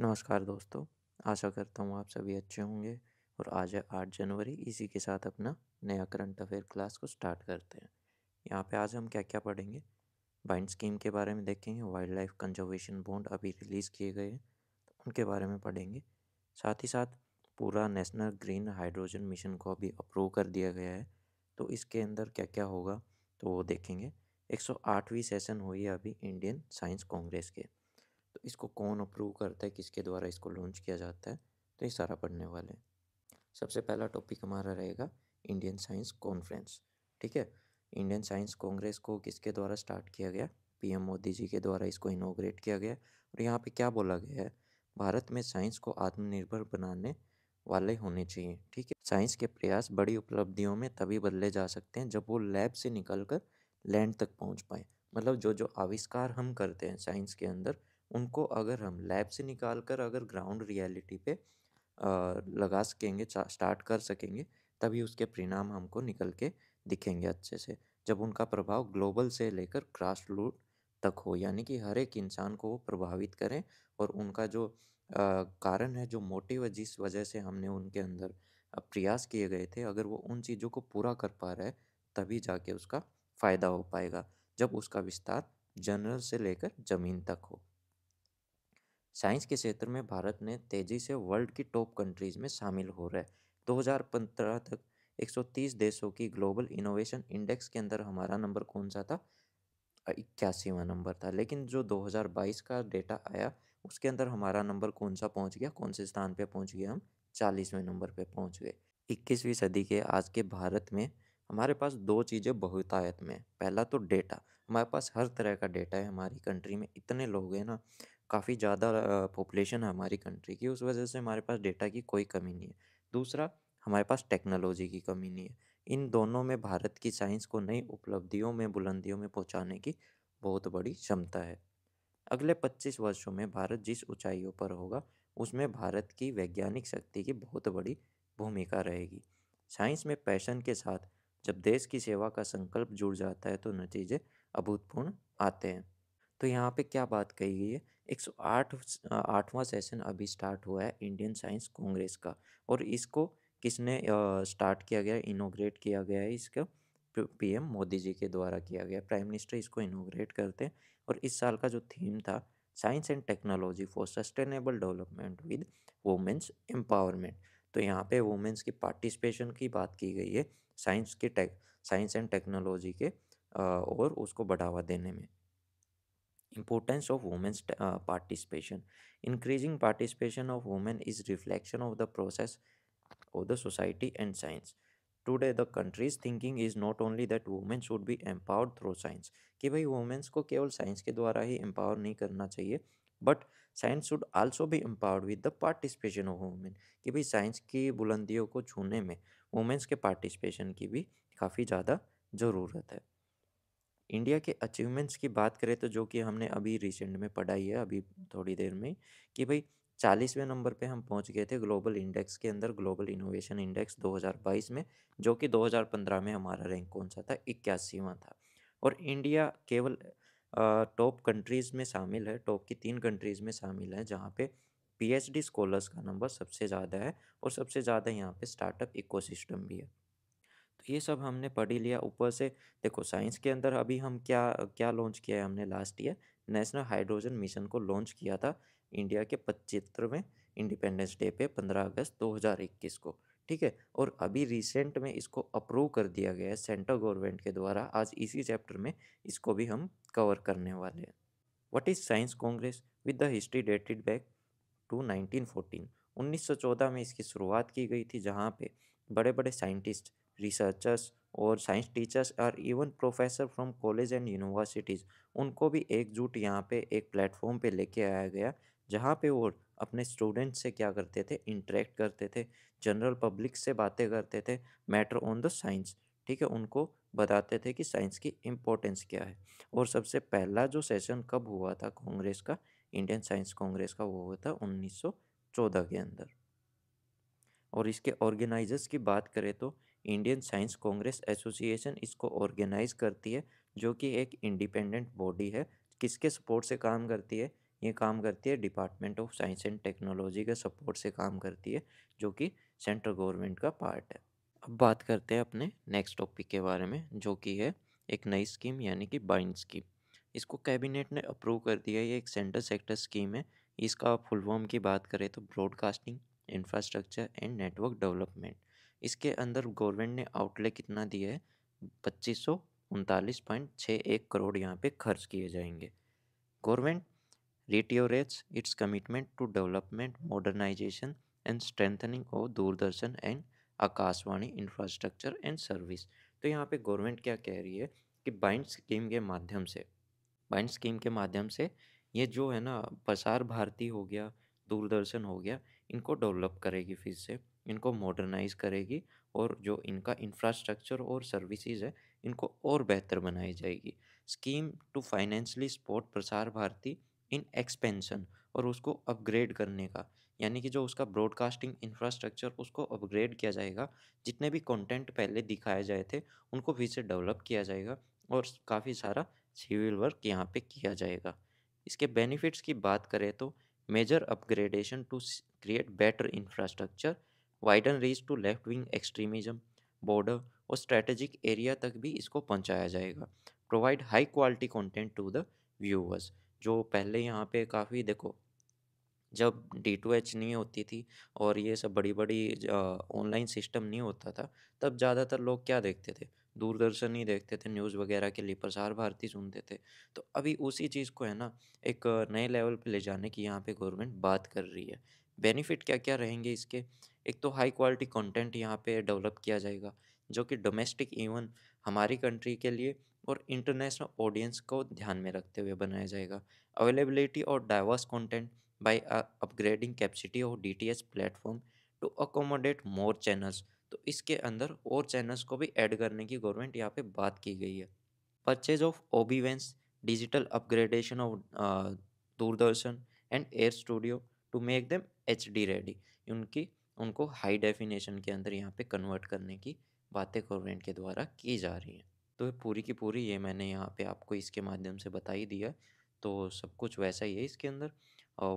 नमस्कार दोस्तों आशा करता हूँ आप सभी अच्छे होंगे और आज है आठ जनवरी इसी के साथ अपना नया करंट अफेयर क्लास को स्टार्ट करते हैं यहाँ पे आज हम क्या क्या पढ़ेंगे बाइंड स्कीम के बारे में देखेंगे वाइल्ड लाइफ कंजर्वेशन बॉन्ड अभी रिलीज़ किए गए हैं तो उनके बारे में पढ़ेंगे साथ ही साथ पूरा नेशनल ग्रीन हाइड्रोजन मिशन को अभी अप्रूव कर दिया गया है तो इसके अंदर क्या क्या होगा तो वो देखेंगे एक सेशन हुई है अभी इंडियन साइंस कांग्रेस के तो इसको कौन अप्रूव करता है किसके द्वारा इसको लॉन्च किया जाता है तो ये सारा पढ़ने वाले हैं सबसे पहला टॉपिक हमारा रहेगा इंडियन साइंस कॉन्फ्रेंस ठीक है इंडियन साइंस कांग्रेस को किसके द्वारा स्टार्ट किया गया पीएम मोदी जी के द्वारा इसको इनोग्रेट किया गया और यहाँ पे क्या बोला गया है भारत में साइंस को आत्मनिर्भर बनाने वाले होने चाहिए ठीक है साइंस के प्रयास बड़ी उपलब्धियों में तभी बदले जा सकते हैं जब वो लैब से निकल कर लैंड तक पहुँच पाए मतलब जो जो आविष्कार हम करते हैं साइंस के अंदर उनको अगर हम लैब से निकाल कर अगर ग्राउंड रियलिटी पे लगा सकेंगे स्टार्ट कर सकेंगे तभी उसके परिणाम हमको निकल के दिखेंगे अच्छे से जब उनका प्रभाव ग्लोबल से लेकर क्रास रूट तक हो यानी कि हर एक इंसान को वो प्रभावित करें और उनका जो आ, कारण है जो मोटिव है जिस वजह से हमने उनके अंदर प्रयास किए गए थे अगर वो उन चीज़ों को पूरा कर पा रहा है तभी जाके उसका फ़ायदा हो पाएगा जब उसका विस्तार जनरल से लेकर ज़मीन तक हो साइंस के क्षेत्र में भारत ने तेज़ी से वर्ल्ड की टॉप कंट्रीज़ में शामिल हो रहा है 2015 तक 130 देशों की ग्लोबल इनोवेशन इंडेक्स के अंदर हमारा नंबर कौन सा था इक्यासीवा नंबर था लेकिन जो 2022 का डेटा आया उसके अंदर हमारा नंबर कौन सा पहुंच गया कौन से स्थान पे पहुंच गया हम चालीसवें नंबर पे पहुंच गए इक्कीसवीं सदी के आज के भारत में हमारे पास दो चीज़ें बहुतायत में पहला तो डेटा हमारे पास हर तरह का डेटा है हमारी कंट्री में इतने लोग हैं ना काफ़ी ज़्यादा पॉपुलेशन है हमारी कंट्री की उस वजह से हमारे पास डेटा की कोई कमी नहीं है दूसरा हमारे पास टेक्नोलॉजी की कमी नहीं है इन दोनों में भारत की साइंस को नई उपलब्धियों में बुलंदियों में पहुंचाने की बहुत बड़ी क्षमता है अगले 25 वर्षों में भारत जिस ऊंचाइयों पर होगा उसमें भारत की वैज्ञानिक शक्ति की बहुत बड़ी भूमिका रहेगी साइंस में पैशन के साथ जब देश की सेवा का संकल्प जुड़ जाता है तो नतीजे अभूतपूर्ण आते हैं तो यहाँ पे क्या बात कही गई है एक सौ आठ आठवां सेशन अभी स्टार्ट हुआ है इंडियन साइंस कांग्रेस का और इसको किसने स्टार्ट किया गया इनोग्रेट किया गया है इसका पीएम मोदी जी के द्वारा किया गया प्राइम मिनिस्टर इसको इनोग्रेट करते हैं और इस साल का जो थीम था science and technology for sustainable development with women's empowerment तो यहाँ पे वुमेंस की पार्टिसिपेशन की बात की गई है साइंस के टेक साइंस एंड टेक्नोलॉजी के और उसको बढ़ावा देने में importance of women's participation increasing participation of women is reflection of the process of the society and science today the country's thinking is not only that women should be empowered through science कि भाई women's को केवल science के द्वारा ही empower नहीं करना चाहिए but science should also भी empowered with the participation of women कि भाई साइंस की बुलंदियों को छूने में वुमेन्स के पार्टिसिपेशन की भी काफ़ी ज़्यादा ज़रूरत है इंडिया के अचीवमेंट्स की बात करें तो जो कि हमने अभी रिसेंट में पढ़ाई है अभी थोड़ी देर में कि भाई चालीसवें नंबर पे हम पहुंच गए थे ग्लोबल इंडेक्स के अंदर ग्लोबल इनोवेशन इंडेक्स 2022 में जो कि 2015 में हमारा रैंक कौन सा था इक्यासीवा था और इंडिया केवल टॉप कंट्रीज़ में शामिल है टॉप की तीन कंट्रीज़ में शामिल है जहाँ पे पीएचडी स्कॉलर्स का नंबर सबसे ज़्यादा है और सबसे ज़्यादा यहाँ पे स्टार्टअप इकोसिस्टम भी है तो ये सब हमने पढ़ ही लिया ऊपर से देखो साइंस के अंदर अभी हम क्या क्या लॉन्च किया है हमने last year national hydrogen mission को लॉन्च किया था इंडिया के पचहत्तरवें इंडिपेंडेंस डे पे पंद्रह अगस्त इक्कीस को ठीक है और अभी रिसेंट में इसको अप्रूव कर दिया गया है सेंट्रल गवर्नमेंट के द्वारा आज इसी चैप्टर में इसको भी हम कवर करने वाले हैं what is science congress with the history dated back to 1914 1914 में इसकी शुरुआत की गई थी जहाँ पे बड़े बड़े साइंटिस्ट रिसर्चर्स और साइंस टीचर्स और even professor from college and universities उनको भी एकजुट यहाँ पे एक प्लेटफॉर्म पे लेके आया गया जहाँ पे वो अपने स्टूडेंट्स से क्या करते थे इंटरेक्ट करते थे जनरल पब्लिक से बातें करते थे मैटर ऑन द साइंस ठीक है उनको बताते थे कि साइंस की इम्पोर्टेंस क्या है और सबसे पहला जो सेशन कब हुआ था कांग्रेस का इंडियन साइंस कांग्रेस का वो हुआ था उन्नीस के अंदर और इसके ऑर्गेनाइजर्स की बात करें तो इंडियन साइंस कांग्रेस एसोसिएशन इसको ऑर्गेनाइज करती है जो कि एक इंडिपेंडेंट बॉडी है किसके सपोर्ट से काम करती है ये काम करती है department of science and technology के सपोर्ट से काम करती है जो कि सेंट्रल गवर्नमेंट का पार्ट है अब बात करते हैं अपने नेक्स्ट टॉपिक के बारे में जो कि है एक नई स्कीम यानी कि बाइंड स्कीम इसको कैबिनेट ने अप्रूव कर दिया ये एक सेंटर सेक्टर स्कीम है इसका फुल फॉर्म की बात करें तो broadcasting infrastructure and network development इसके अंदर गवर्नमेंट ने आउटले कितना दिया है पच्चीस सौ उनतालीस पॉइंट छः एक करोड़ यहाँ पे खर्च किए जाएंगे government reiterates its commitment to development modernisation and strengthening of Doordarshan and Akashvani infrastructure and service तो यहाँ पे गवर्नमेंट क्या कह रही है कि बाइंड स्कीम के माध्यम से बाइंड स्कीम के माध्यम से ये जो है ना प्रसार भारती हो गया दूरदर्शन हो गया इनको डेवलप करेगी फिर से इनको मॉडर्नाइज करेगी और जो इनका इंफ्रास्ट्रक्चर और सर्विसेज है इनको और बेहतर बनाई जाएगी स्कीम टू फाइनेंशली सपोर्ट प्रसार भारती इन एक्सपेंशन और उसको अपग्रेड करने का यानी कि जो उसका ब्रॉडकास्टिंग इंफ्रास्ट्रक्चर उसको अपग्रेड किया जाएगा जितने भी कंटेंट पहले दिखाए जाए थे उनको फिर से डेवलप किया जाएगा और काफ़ी सारा सिविल वर्क यहाँ पे किया जाएगा इसके बेनिफिट्स की बात करें तो major upgradation to create better infrastructure widen reach to left wing extremism border और स्ट्रेटेजिक एरिया तक भी इसको पहुंचाया जाएगा provide high quality content to the viewers जो पहले यहाँ पे काफ़ी देखो जब डी टू एच नहीं होती थी और ये सब बड़ी बड़ी ऑनलाइन सिस्टम नहीं होता था तब ज़्यादातर लोग क्या देखते थे दूरदर्शन ही देखते थे न्यूज़ वगैरह के लिए प्रसार भारती सुनते थे तो अभी उसी चीज़ को है ना एक नए लेवल पे ले जाने की यहाँ पे गवर्नमेंट बात कर रही है बेनिफिट क्या क्या रहेंगे इसके एक तो हाई क्वालिटी कंटेंट यहाँ पे डेवलप किया जाएगा जो कि डोमेस्टिक इवन हमारी कंट्री के लिए और इंटरनेशनल ऑडियंस को ध्यान में रखते हुए बनाया जाएगा अवेलेबिलिटी और diverse content by upgrading capacity of the platform to accommodate more channels तो इसके अंदर और चैनल्स को भी ऐड करने की गवर्नमेंट यहाँ पे बात की गई है purchase of OB vans digital upgradation of Doordarshan and air studio to make them H D ready उनकी उनको हाई डेफिनेशन के अंदर यहाँ पे कन्वर्ट करने की बातें गवर्नमेंट के द्वारा की जा रही हैं तो पूरी की पूरी ये मैंने यहाँ पे आपको इसके माध्यम से बता ही दिया तो सब कुछ वैसा ही है इसके अंदर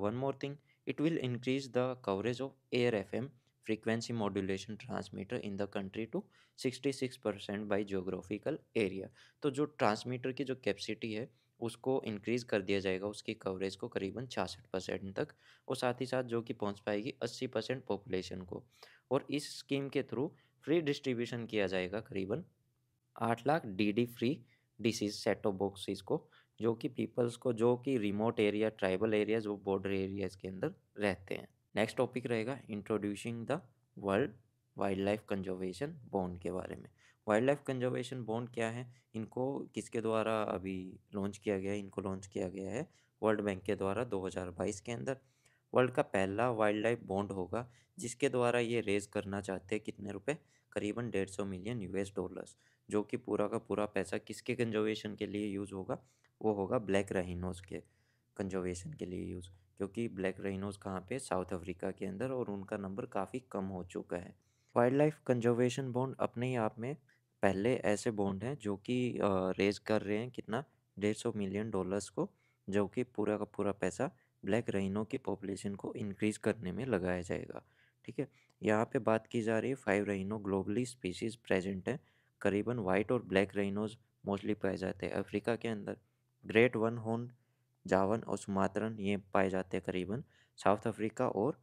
one more thing it will increase the coverage of air F M transmitter in the country to sixty six percent by geographical area तो जो ट्रांसमीटर की जो कैपेसिटी है उसको इंक्रीज़ कर दिया जाएगा उसकी कवरेज को करीबन छियासठ परसेंट तक और साथ ही साथ जो कि पहुंच पाएगी अस्सी परसेंट पॉपुलेशन को और इस स्कीम के थ्रू फ्री डिस्ट्रीब्यूशन किया जाएगा करीबन आठ lakh DD free dish set of boxes को जो कि पीपल्स को जो कि रिमोट एरिया ट्राइबल एरियाज वो बॉर्डर एरियाज के अंदर रहते हैं नेक्स्ट टॉपिक रहेगा introducing the world wildlife conservation bond के बारे में वाइल्ड लाइफ कंजर्वेशन बॉन्ड क्या है इनको किसके द्वारा अभी लॉन्च किया गया है इनको लॉन्च किया गया है वर्ल्ड बैंक के द्वारा 2022 के अंदर वर्ल्ड का पहला वाइल्ड लाइफ बॉन्ड होगा जिसके द्वारा ये रेज करना चाहते हैं कितने रुपए करीबन डेढ़ सौ मिलियन यूएस डॉलर्स जो कि पूरा का पूरा पैसा किसके कंजर्वेशन के लिए यूज़ होगा वो होगा ब्लैक रहीनोज के कंजर्वेशन के लिए यूज़ क्योंकि ब्लैक रहीनोज कहाँ पे साउथ अफ्रीका के अंदर और उनका नंबर काफ़ी कम हो चुका है वाइल्ड लाइफ कंजर्वेशन बॉन्ड अपने ही आप में पहले ऐसे बॉन्ड हैं जो कि रेज कर रहे हैं कितना डेढ़ सौ मिलियन डॉलर्स को जो कि पूरा का पूरा पैसा ब्लैक रहीनों की पॉपुलेशन को इंक्रीज करने में लगाया जाएगा ठीक है यहाँ पे बात की जा रही है five rhino globally species present हैं करीबन वाइट और ब्लैक रहीनोज मोस्टली पाए जाते हैं अफ्रीका के अंदर ग्रेट वन होन जावन और सुमात्रन ये पाए जाते हैं करीबन साउथ अफ्रीका और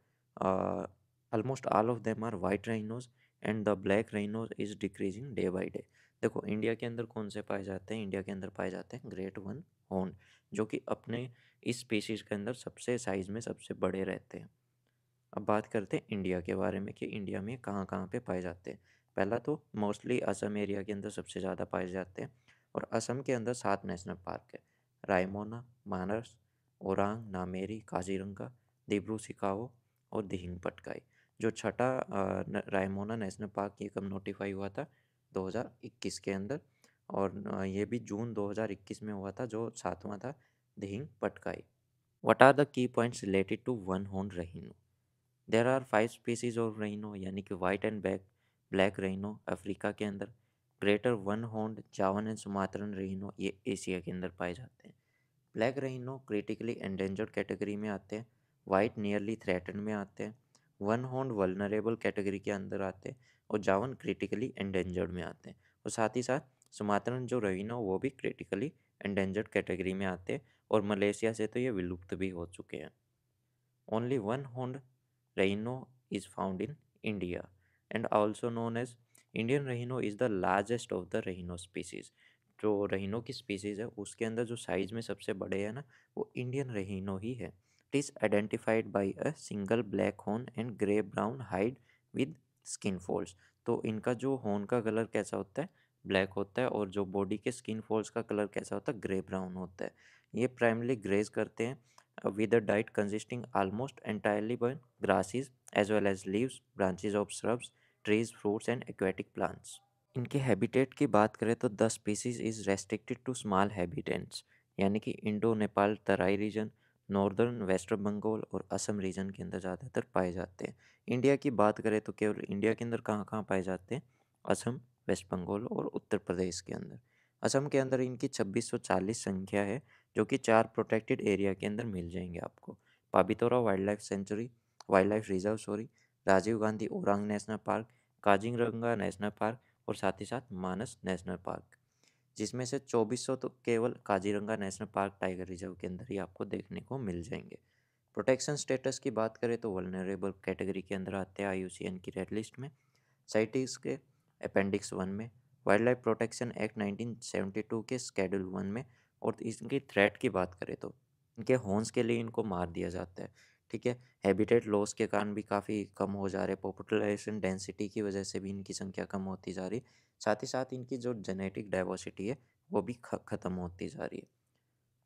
almost all of them are white rhinos and the black rhinos is decreasing day by day देखो इंडिया के अंदर कौन से पाए जाते हैं इंडिया के अंदर पाए जाते हैं ग्रेट वन हॉर्न जो कि अपने इस स्पीसीज के अंदर सबसे साइज़ में सबसे बड़े रहते हैं अब बात करते हैं इंडिया के बारे में कि इंडिया में कहाँ कहाँ पे पाए जाते हैं पहला तो मोस्टली असम एरिया के अंदर सबसे ज़्यादा पाए जाते हैं और असम के अंदर सात नेशनल पार्क है रायमोना मानस औरंग नामेरी काजीरंगा दिब्रू सिकाओ और दिहिंग पटकाई जो छठा रायमोना नेशनल पार्क ये कब नोटिफाई हुआ था 2021 के अंदर और ये भी जून 2021 में हुआ था जो सातवां था Dihing Patkai what are the key points related to one horn rhino there are five species of rhino यानी कि white and black black rhino Africa के अंदर greater one horn Javan and Sumatran rhino ये एशिया के अंदर पाए जाते हैं black rhino critically endangered category में आते हैं वाइट नियरली थ्रेटन में आते हैं वन हॉन्ड वलनरेबल कैटेगरी के अंदर आते हैं और जावन क्रिटिकली एंडेंजर्ड में आते हैं और साथ ही साथ सुमात्रन जो रोहिनो वो भी क्रिटिकली एंडेंजर्ड कैटेगरी में आते हैं और मलेशिया से तो ये विलुप्त भी हो चुके हैं only one horned rhino is found in India and also known as Indian rhino is the largest of the rhino species जो रहीनो की स्पीसीज़ है उसके अंदर जो साइज़ में सबसे बड़े है ना वो इंडियन रहीनो ही है It is identified by a single black horn and grey brown hide with skin folds तो इनका जो हॉर्न का कलर कैसा होता है ब्लैक होता है और जो बॉडी के स्किन फोल्स का कलर कैसा होता है ग्रे ब्राउन होता है ये प्राइमली ग्रेज करते हैं with a diet consisting almost entirely on grasses as well as leaves branches of shrubs trees fruits and aquatic plants इनके हैबिटेट की बात करें तो the species is restricted to small habitants यानी कि Indo Nepal Terai region northern West Bengal और Assam reason के अंदर ज़्यादातर पाए जाते हैं इंडिया की बात करें तो केवल इंडिया के अंदर कहाँ कहाँ पाए जाते हैं असम वेस्ट बंगाल और उत्तर प्रदेश के अंदर असम के अंदर इनकी 2640 संख्या है जो कि चार प्रोटेक्टेड एरिया के अंदर मिल जाएंगे आपको Pobitora wildlife sanctuary wildlife reserve sorry Rajiv Gandhi Orang national park Kaziranga national park और साथ ही साथ मानस नेशनल पार्क जिसमें से 2400 तो केवल Kaziranga national park tiger reserve के अंदर ही आपको देखने को मिल जाएंगे प्रोटेक्शन स्टेटस की बात करें तो वलनरेबल कैटेगरी के अंदर आते हैं आई की रेड लिस्ट में साइटिस के अपेंडिक्स वन में wildlife protection act nineteen के स्केड्यूल वन में और इनकी थ्रेट की बात करें तो इनके हॉर्न्स के लिए इनको मार दिया जाता है ठीक है हैबिटेट लॉस के कारण भी काफ़ी कम हो जा रहे हैं पॉपुलेशन डेंसिटी की वजह से भी इनकी संख्या कम होती जा रही है साथ ही साथ इनकी जो जेनेटिक डाइवर्सिटी है वो भी ख़त्म होती जा रही है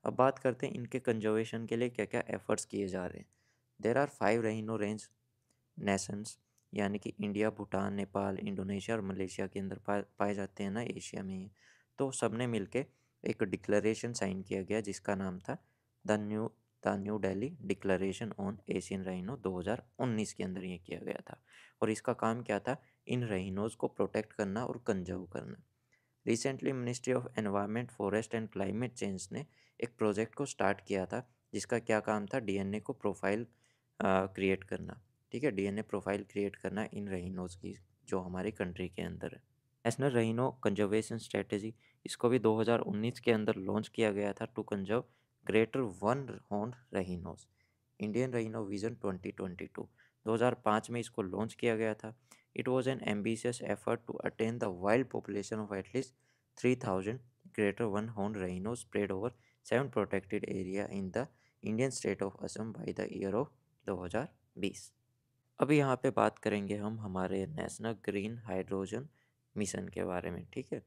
अब बात करते हैं इनके कंजर्वेशन के लिए क्या क्या एफर्ट्स किए जा रहे हैं there are five rhino range nations यानी कि इंडिया भूटान नेपाल इंडोनेशिया और मलेशिया के अंदर पाए जाते हैं ना एशिया में ही तो सब ने मिल एक डिक्लेरेशन साइन किया गया जिसका नाम था the new the New Delhi declaration on Asian rhino 2019 के अंदर ये किया गया था और इसका काम क्या था इन रहीनोज़ को प्रोटेक्ट करना और कंजर्व करना recently ministry of environment forest and climate change ने एक प्रोजेक्ट को स्टार्ट किया था जिसका क्या काम था डीएनए को प्रोफाइल क्रिएट करना ठीक है डीएनए प्रोफाइल क्रिएट करना इन रहीनोज़ की जो हमारी कंट्री के अंदर है नेशनल रहीनो कंजर्वेशन स्ट्रेटेजी इसको भी 2019 के अंदर लॉन्च किया गया था to conserve greater one horn rhinos Indian rhino vision 2022 2005 में इसको लॉन्च किया गया था it was an ambitious effort to attain the wild population of at least three thousand greater one horn rhino spread over seven protected area in the Indian state of Assam by the year of बीस अभी यहाँ पे बात करेंगे हम हमारे national green hydrogen mission के बारे में ठीक है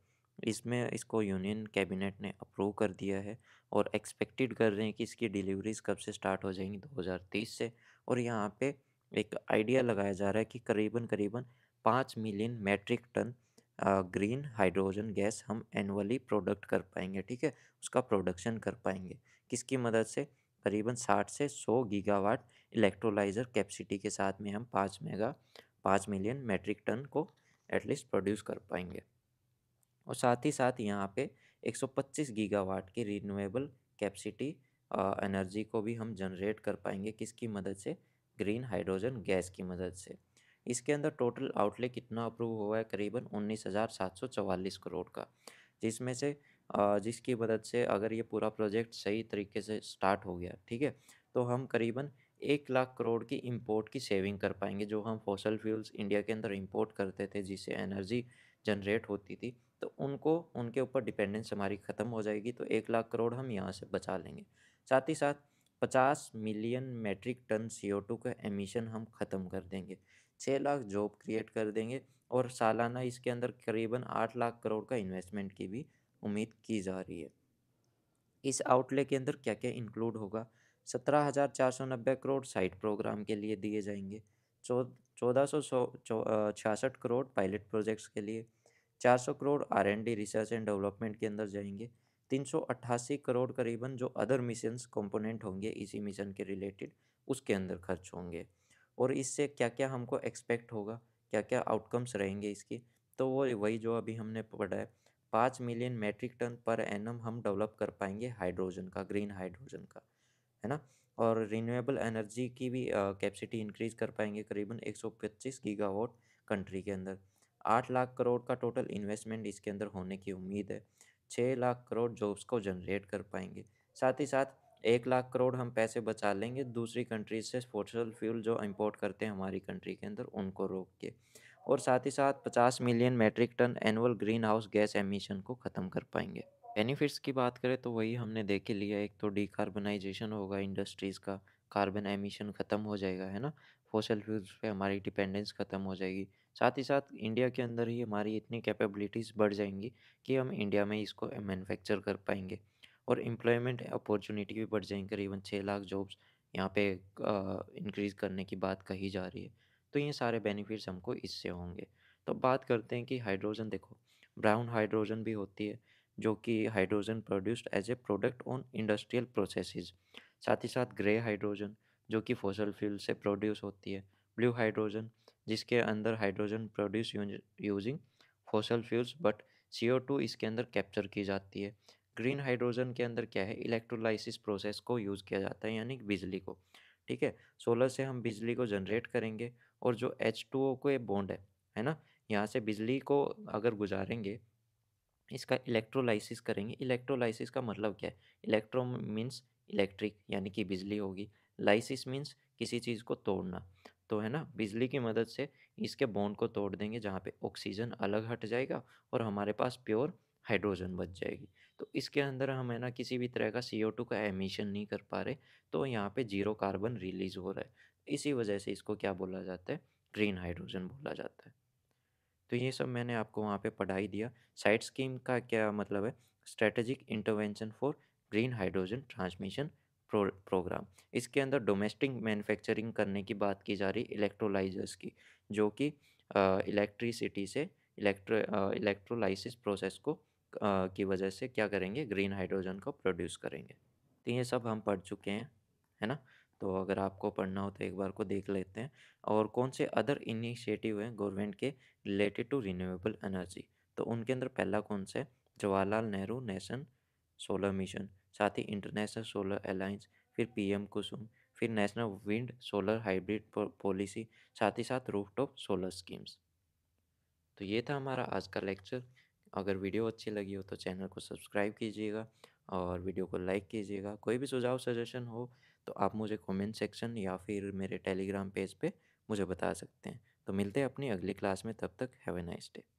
इसमें इसको यूनियन कैबिनेट ने अप्रूव कर दिया है और एक्सपेक्टेड कर रहे हैं कि इसकी डिलीवरीज कब से स्टार्ट हो जाएंगी 2030 से और यहाँ पे एक आइडिया लगाया जा रहा है कि करीबन करीबन पाँच million metric tonne green hydrogen gas हम एनुअली प्रोडक्ट कर पाएंगे ठीक है उसका प्रोडक्शन कर पाएंगे किसकी मदद से करीबन साठ से सौ गीगावाट इलेक्ट्रोलाइज़र कैपेसिटी के साथ में हम पाँच मेगा पाँच मिलियन मैट्रिक टन को एटलीस्ट प्रोड्यूस कर पाएंगे और साथ ही साथ यहाँ पे 125 गीगावाट की रिन्यूएबल कैपेसिटी एनर्जी को भी हम जनरेट कर पाएंगे किसकी मदद से ग्रीन हाइड्रोजन गैस की मदद से इसके अंदर टोटल आउटले कितना अप्रूव हुआ है करीबन उन्नीस हज़ार सात सौ चवालीस करोड़ का जिसमें से जिसकी मदद से अगर ये पूरा प्रोजेक्ट सही तरीके से स्टार्ट हो गया ठीक है तो हम करीबन एक लाख करोड़ की इंपोर्ट की सेविंग कर पाएंगे जो हम फॉसल फ्यूल्स इंडिया के अंदर इंपोर्ट करते थे जिससे एनर्जी जनरेट होती थी तो उनको उनके ऊपर डिपेंडेंस हमारी ख़त्म हो जाएगी तो एक लाख करोड़ हम यहाँ से बचा लेंगे साथ ही साथ पचास million metric tonne C O two का एमिशन हम ख़त्म कर देंगे छः लाख जॉब क्रिएट कर देंगे और सालाना इसके अंदर करीबन आठ लाख करोड़ का इन्वेस्टमेंट की भी उम्मीद की जा रही है इस आउटले के अंदर क्या क्या इंक्लूड होगा सत्रह हज़ार चार सौ नब्बे करोड़ साइट प्रोग्राम के लिए दिए जाएंगे चौदह सौ छियासठ करोड़ पायलट प्रोजेक्ट्स के लिए 400 crore R and D research and development के अंदर जाएंगे 388 करोड़ करीबन जो अदर मिशन कंपोनेंट होंगे इसी मिशन के रिलेटेड उसके अंदर खर्च होंगे और इससे क्या क्या हमको एक्सपेक्ट होगा क्या क्या आउटकम्स रहेंगे इसके तो वो वही जो अभी हमने पढ़ा है पाँच मिलियन मेट्रिक टन पर एम हम डेवलप कर पाएंगे हाइड्रोजन का ग्रीन हाइड्रोजन का है ना और रिन्यूएबल एनर्जी की भी कैपेसिटी इंक्रीज कर पाएंगे करीबन एक सौ पच्चीस गीगावाट कंट्री के अंदर आठ लाख करोड़ का टोटल इन्वेस्टमेंट इसके अंदर होने की उम्मीद है छः लाख करोड़ जॉब्स को जनरेट कर पाएंगे साथ ही साथ एक लाख करोड़ हम पैसे बचा लेंगे दूसरी कंट्रीज से फोसल फ्यूल जो इम्पोर्ट करते हैं हमारी कंट्री के अंदर उनको रोक के और साथ ही साथ 50 million metric ton annual green house gas emission को ख़त्म कर पाएंगे बेनिफिट्स की बात करें तो वही हमने देख लिया एक तो डिकार्बनाइजेशन होगा इंडस्ट्रीज़ का कार्बन एमिशन ख़त्म हो जाएगा है ना फोसल फ्यूल्स पे हमारी डिपेंडेंस ख़त्म हो जाएगी साथ ही साथ इंडिया के अंदर ही हमारी इतनी कैपेबिलिटीज़ बढ़ जाएंगी कि हम इंडिया में इसको मैन्युफैक्चर कर पाएंगे और एम्प्लॉयमेंट अपॉर्चुनिटी भी बढ़ जाएंगे करीबन छः लाख जॉब्स यहाँ पे इंक्रीज़ करने की बात कही जा रही है तो ये सारे बेनिफिट्स हमको इससे होंगे तो बात करते हैं कि हाइड्रोजन देखो ब्राउन हाइड्रोजन भी होती है जो कि hydrogen produced as a product on industrial processes साथ ही साथ ग्रे हाइड्रोजन जो कि फोसल फ्यूल से प्रोड्यूस होती है ब्लू हाइड्रोजन जिसके अंदर hydrogen produce using fossil fuels but to इसके अंदर कैप्चर की जाती है ग्रीन हाइड्रोजन के अंदर क्या है इलेक्ट्रोलाइसिस प्रोसेस को यूज़ किया जाता है यानी बिजली को ठीक है सोलर से हम बिजली को जनरेट करेंगे और जो एच टू ओ को ये बॉन्ड है है ना यहाँ से बिजली को अगर गुजारेंगे इसका इलेक्ट्रोलाइसिस करेंगे इलेक्ट्रोलाइसिस का मतलब क्या है इलेक्ट्रो मीन्स इलेक्ट्रिक यानी कि बिजली होगी लाइसिस मीन्स किसी चीज़ को तोड़ना तो है ना बिजली की मदद से इसके बॉन्ड को तोड़ देंगे जहाँ पे ऑक्सीजन अलग हट जाएगा और हमारे पास प्योर हाइड्रोजन बच जाएगी तो इसके अंदर हम है ना किसी भी तरह का सी ओ टू का एमिशन नहीं कर पा रहे तो यहाँ पे जीरो कार्बन रिलीज हो रहा है इसी वजह से इसको क्या बोला जाता है ग्रीन हाइड्रोजन बोला जाता है तो ये सब मैंने आपको वहाँ पे पढ़ाई दिया साइड स्कीम का क्या मतलब है strategic intervention for green hydrogen transmission pro, program इसके अंदर डोमेस्टिक मैन्युफैक्चरिंग करने की बात की जा रही इलेक्ट्रोलाइजर्स की जो कि इलेक्ट्रिसिटी से इलेक्ट्रो इलेक्ट्रोलाइसिस प्रोसेस को आ, की वजह से क्या करेंगे ग्रीन हाइड्रोजन को प्रोड्यूस करेंगे तो ये सब हम पढ़ चुके हैं है ना तो अगर आपको पढ़ना हो तो एक बार को देख लेते हैं और कौन से अदर इनिशिएटिव हैं गवर्नमेंट के रिलेटेड टू रीनबल एनर्जी तो उनके अंदर पहला कौन सा है Jawaharlal Nehru nation solar mission साथ ही इंटरनेशनल सोलर अलाइंस फिर पीएम कुसुम फिर national wind solar hybrid policy साथ ही साथ रूफटॉप सोलर स्कीम्स तो ये था हमारा आज का लेक्चर अगर वीडियो अच्छी लगी हो तो चैनल को सब्सक्राइब कीजिएगा और वीडियो को लाइक कीजिएगा कोई भी सुझाव सजेशन हो तो आप मुझे कमेंट सेक्शन या फिर मेरे टेलीग्राम पेज पे मुझे बता सकते हैं तो मिलते हैं अपनी अगली क्लास में तब तक हैव ए नाइस डे